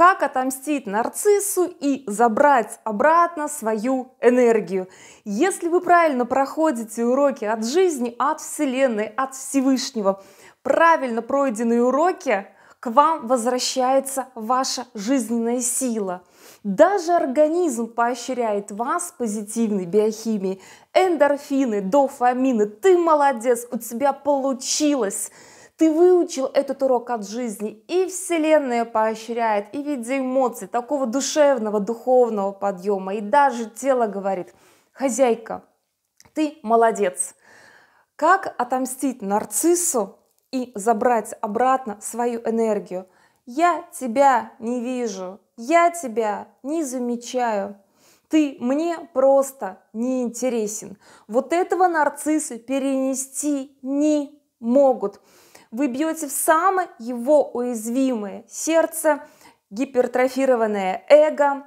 как отомстить нарциссу и забрать обратно свою энергию. Если вы правильно проходите уроки от жизни, от Вселенной, от Всевышнего, правильно пройденные уроки, к вам возвращается ваша жизненная сила. Даже организм поощряет вас позитивной биохимией. Эндорфины, дофамины, ты молодец, у тебя получилось ты выучил этот урок от жизни, и Вселенная поощряет, и в виде эмоций, такого душевного, духовного подъема, и даже тело говорит, хозяйка, ты молодец. Как отомстить нарциссу и забрать обратно свою энергию? Я тебя не вижу, я тебя не замечаю. Ты мне просто не интересен. Вот этого нарциссы перенести не могут вы бьете в самое его уязвимое сердце, гипертрофированное эго,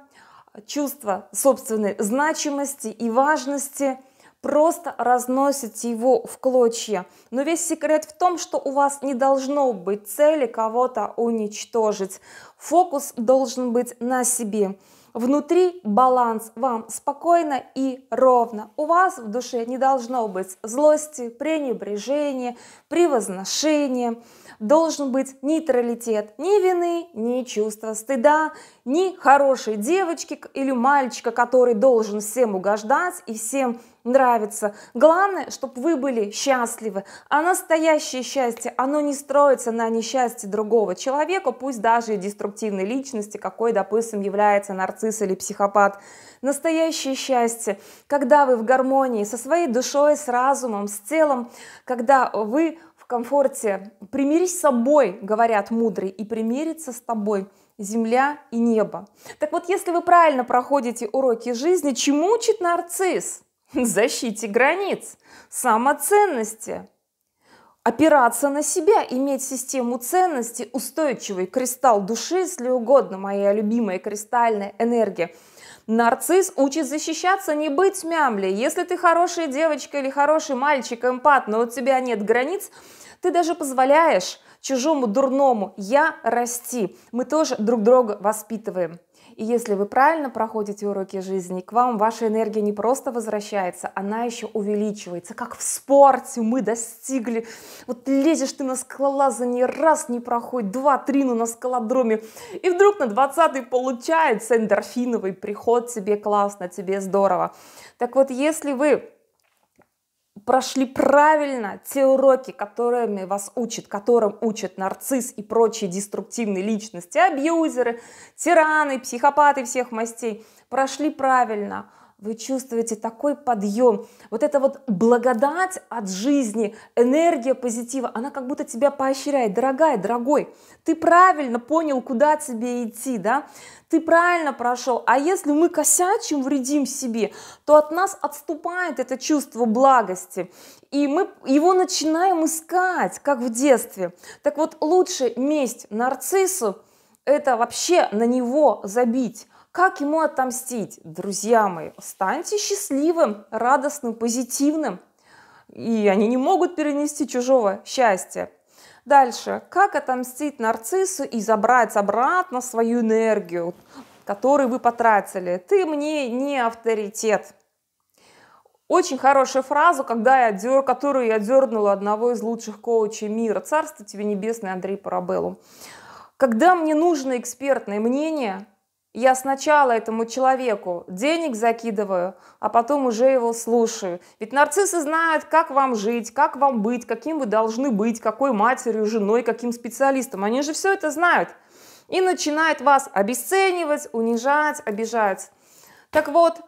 чувство собственной значимости и важности, просто разносите его в клочья. Но весь секрет в том, что у вас не должно быть цели кого-то уничтожить. Фокус должен быть на себе. Внутри баланс, вам спокойно и ровно. У вас в душе не должно быть злости, пренебрежения, превозношения. Должен быть нейтралитет ни вины, ни чувства стыда, ни хорошей девочки или мальчика, который должен всем угождать и всем нравится. Главное, чтобы вы были счастливы. А настоящее счастье, оно не строится на несчастье другого человека, пусть даже и деструктивной личности, какой, допустим, является нарцисс или психопат. Настоящее счастье, когда вы в гармонии со своей душой, с разумом, с телом, когда вы в комфорте. «Примирись с собой», говорят мудрые, и примириться с тобой земля и небо. Так вот, если вы правильно проходите уроки жизни, чему учит нарцисс? защите границ, самоценности, опираться на себя, иметь систему ценностей, устойчивый кристалл души, если угодно, моя любимая кристальная энергия. Нарцисс учит защищаться, не быть мямли. Если ты хорошая девочка или хороший мальчик, эмпат, но у тебя нет границ, ты даже позволяешь чужому дурному «я» расти. Мы тоже друг друга воспитываем. И если вы правильно проходите уроки жизни, к вам ваша энергия не просто возвращается, она еще увеличивается. Как в спорте мы достигли. Вот лезешь ты на скалолазание раз, не проходит, два, три, ну на скалодроме. И вдруг на двадцатый получается эндорфиновый приход, тебе классно, тебе здорово. Так вот, если вы прошли правильно те уроки, которыми вас учат, которым учат нарцисс и прочие деструктивные личности, абьюзеры, тираны, психопаты всех мастей, прошли правильно – вы чувствуете такой подъем. Вот эта вот благодать от жизни, энергия позитива, она как будто тебя поощряет. Дорогая, дорогой, ты правильно понял, куда тебе идти, да? Ты правильно прошел. А если мы косячим, вредим себе, то от нас отступает это чувство благости. И мы его начинаем искать, как в детстве. Так вот, лучше месть нарциссу, это вообще на него забить как ему отомстить? Друзья мои, станьте счастливым, радостным, позитивным. И они не могут перенести чужого счастья. Дальше. Как отомстить нарциссу и забрать обратно свою энергию, которую вы потратили? Ты мне не авторитет. Очень хорошую фразу, когда я дер, которую я дернула одного из лучших коучей мира. Царство тебе небесное, Андрей Парабеллу. Когда мне нужно экспертное мнение, я сначала этому человеку денег закидываю, а потом уже его слушаю. Ведь нарциссы знают, как вам жить, как вам быть, каким вы должны быть, какой матерью, женой, каким специалистом. Они же все это знают. И начинают вас обесценивать, унижать, обижать. Так вот,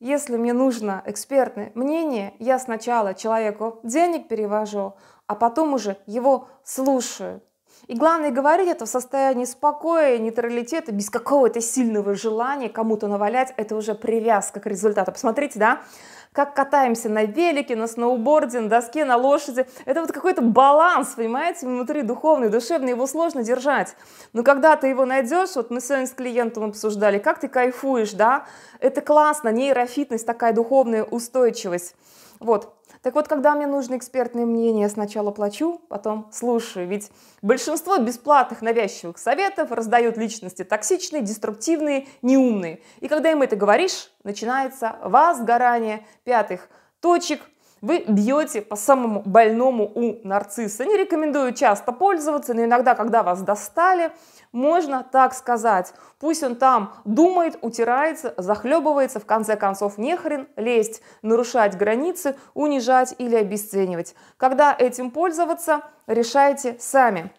если мне нужно экспертное мнение, я сначала человеку денег перевожу, а потом уже его слушаю. И главное говорить это в состоянии спокоя, нейтралитета, без какого-то сильного желания кому-то навалять. Это уже привязка к результату. Посмотрите, да? как катаемся на велике, на сноуборде, на доске, на лошади. Это вот какой-то баланс, понимаете, внутри духовный, душевный, его сложно держать. Но когда ты его найдешь, вот мы сегодня с клиентом обсуждали, как ты кайфуешь, да, это классно, нейрофитнess, такая духовная устойчивость. Вот, так вот, когда мне нужно экспертное мнение, я сначала плачу, потом слушаю. Ведь большинство бесплатных навязчивых советов раздают личности токсичные, деструктивные, неумные. И когда им это говоришь, начинается возгорание пятых точек, вы бьете по самому больному у нарцисса. Не рекомендую часто пользоваться, но иногда, когда вас достали, можно так сказать. Пусть он там думает, утирается, захлебывается, в конце концов не хрен лезть, нарушать границы, унижать или обесценивать. Когда этим пользоваться, решайте сами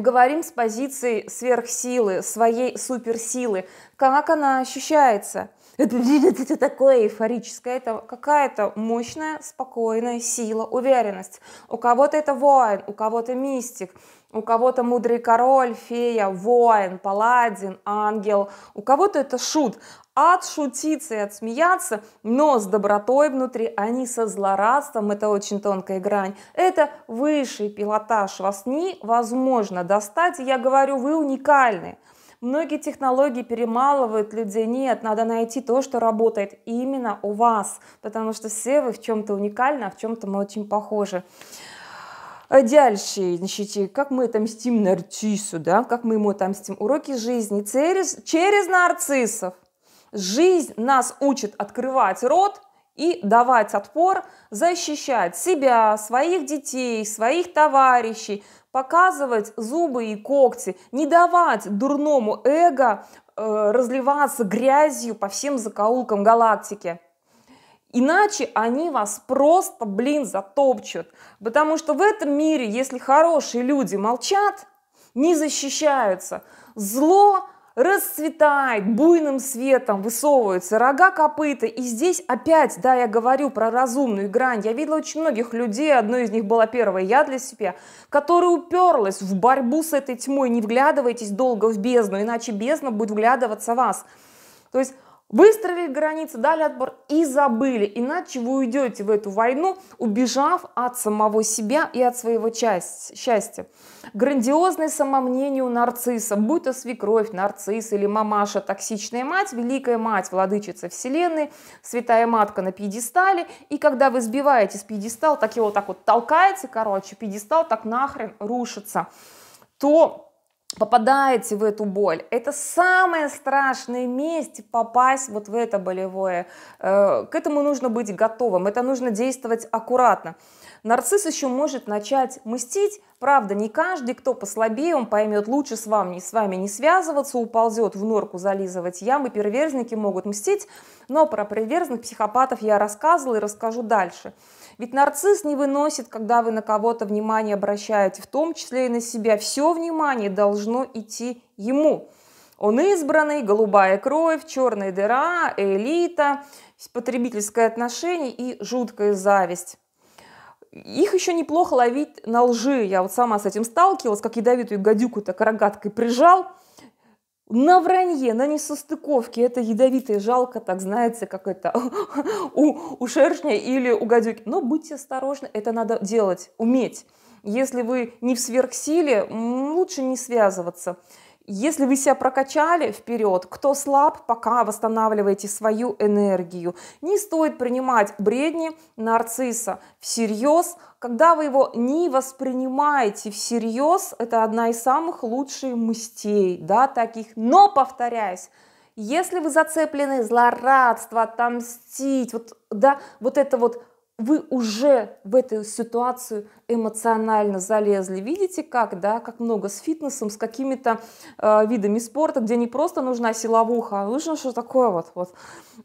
говорим с позиции сверхсилы, своей суперсилы, как она ощущается. Это, такое эйфорическое, это какая-то мощная, спокойная сила, уверенность. У кого-то это воин, у кого-то мистик, у кого-то мудрый король, фея, воин, паладин, ангел, у кого-то это шут, отшутиться и отсмеяться, но с добротой внутри, а не со злорадством, это очень тонкая грань. Это высший пилотаж, вас невозможно достать, я говорю, вы уникальны. Многие технологии перемалывают людей. Нет, надо найти то, что работает именно у вас, потому что все вы в чем-то уникальны, а в чем-то мы очень похожи. А дальше, значит, как мы отомстим нарциссу, да, как мы ему отомстим? Уроки жизни через, через нарциссов. Жизнь нас учит открывать рот и давать отпор, защищать себя, своих детей, своих товарищей, показывать зубы и когти, не давать дурному эго э, разливаться грязью по всем закоулкам галактики. Иначе они вас просто, блин, затопчут. Потому что в этом мире, если хорошие люди молчат, не защищаются, зло расцветает буйным светом, высовываются рога, копыта. И здесь опять, да, я говорю про разумную грань. Я видела очень многих людей, одной из них была первая я для себя, которая уперлась в борьбу с этой тьмой. Не вглядывайтесь долго в бездну, иначе бездна будет вглядываться в вас. То есть Выстроили границы, дали отбор и забыли. Иначе вы уйдете в эту войну, убежав от самого себя и от своего часть, счастья. Грандиозное самомнение у нарцисса, будь то свекровь, нарцисс или мамаша, токсичная мать, великая мать, владычица вселенной, святая матка на пьедестале. И когда вы сбиваете с пьедестала, так его так вот толкаете, короче, пьедестал так нахрен рушится, то попадаете в эту боль. Это самое страшное месть попасть вот в это болевое. Э, к этому нужно быть готовым, это нужно действовать аккуратно. Нарцисс еще может начать мстить. Правда, не каждый, кто послабее, он поймет, лучше с вами, с вами не связываться, уползет в норку зализывать ямы, перверзники могут мстить. Но про перверзных психопатов я рассказывала и расскажу дальше. Ведь нарцисс не выносит, когда вы на кого-то внимание обращаете, в том числе и на себя. Все внимание должно идти ему. Он избранный, голубая кровь, черная дыра, элита, потребительское отношение и жуткая зависть. Их еще неплохо ловить на лжи. Я вот сама с этим сталкивалась, как ядовитую гадюку так рогаткой прижал. На вранье, на несостыковке. Это ядовитое жалко, так знаете, как это у, у шершня или у гадюки. Но будьте осторожны, это надо делать, уметь. Если вы не в сверхсиле, лучше не связываться. Если вы себя прокачали вперед, кто слаб, пока восстанавливаете свою энергию. Не стоит принимать бредни нарцисса всерьез. Когда вы его не воспринимаете всерьез, это одна из самых лучших мстей, да, таких. Но, повторяюсь, если вы зацеплены злорадство, отомстить, вот, да, вот это вот вы уже в эту ситуацию эмоционально залезли. Видите, как, да, как много с фитнесом, с какими-то э, видами спорта, где не просто нужна силовуха, а нужно что такое вот, вот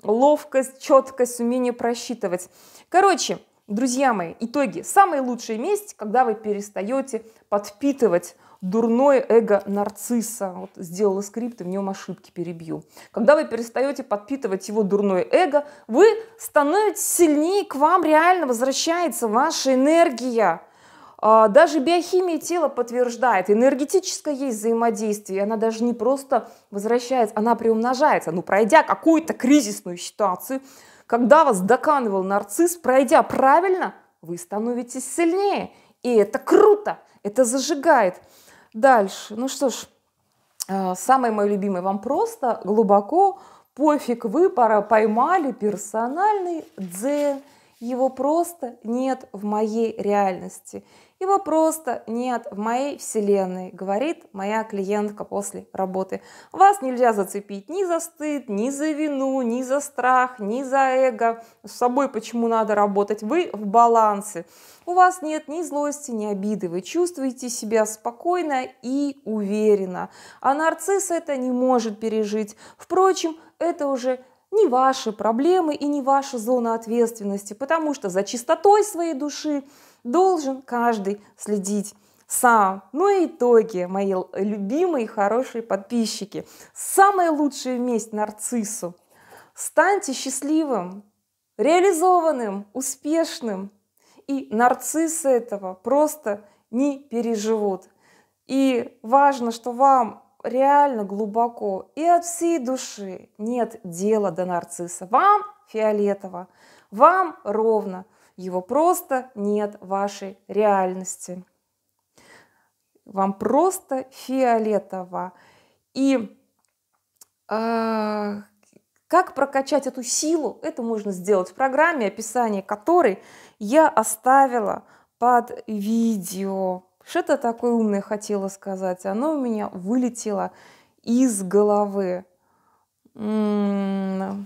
ловкость, четкость, умение просчитывать. Короче, друзья мои, итоги. Самая лучшая месть, когда вы перестаете подпитывать дурное эго нарцисса. Вот сделала скрипт, и в нем ошибки перебью. Когда вы перестаете подпитывать его дурное эго, вы становитесь сильнее, к вам реально возвращается ваша энергия. А, даже биохимия тела подтверждает, энергетическое есть взаимодействие, она даже не просто возвращается, она приумножается. Ну, пройдя какую-то кризисную ситуацию, когда вас доканывал нарцисс, пройдя правильно, вы становитесь сильнее. И это круто, это зажигает. Дальше. Ну что ж, э, самый мой любимый вам просто, глубоко, пофиг, выпора поймали персональный дзен. Его просто нет в моей реальности. Его просто нет в моей вселенной, говорит моя клиентка после работы. Вас нельзя зацепить ни за стыд, ни за вину, ни за страх, ни за эго. С собой почему надо работать? Вы в балансе. У вас нет ни злости, ни обиды. Вы чувствуете себя спокойно и уверенно. А нарцисс это не может пережить. Впрочем, это уже не ваши проблемы и не ваша зона ответственности, потому что за чистотой своей души должен каждый следить сам. Ну и итоги, мои любимые и хорошие подписчики. Самая лучшая месть нарциссу. Станьте счастливым, реализованным, успешным. И нарциссы этого просто не переживут. И важно, что вам реально глубоко и от всей души нет дела до нарцисса. Вам фиолетово, вам ровно – его просто нет в вашей реальности. Вам просто фиолетово. И э, как прокачать эту силу, это можно сделать в программе, описание которой я оставила под видео. Что-то такое умное хотела сказать. Оно у меня вылетело из головы. М -м -м.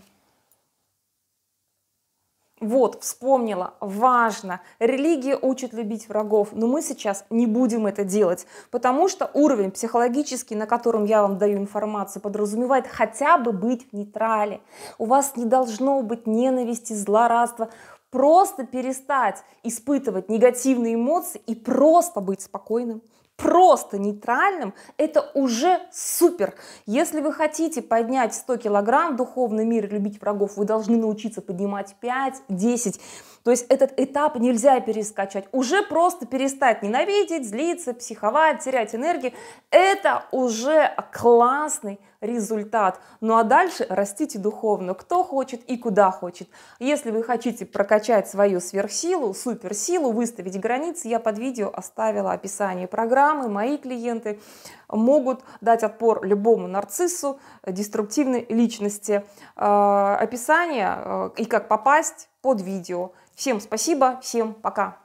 Вот, вспомнила, важно. Религия учит любить врагов, но мы сейчас не будем это делать, потому что уровень психологический, на котором я вам даю информацию, подразумевает хотя бы быть в нейтрале. У вас не должно быть ненависти, злорадства. Просто перестать испытывать негативные эмоции и просто быть спокойным просто нейтральным, это уже супер. Если вы хотите поднять 100 килограмм в духовный мир и любить врагов, вы должны научиться поднимать 5, 10, то есть этот этап нельзя перескачать. Уже просто перестать ненавидеть, злиться, психовать, терять энергию. Это уже классный результат. Ну а дальше растите духовно, кто хочет и куда хочет. Если вы хотите прокачать свою сверхсилу, суперсилу, выставить границы, я под видео оставила описание программы. Мои клиенты могут дать отпор любому нарциссу, деструктивной личности. А, описание э, и как попасть под видео. Всем спасибо, всем пока!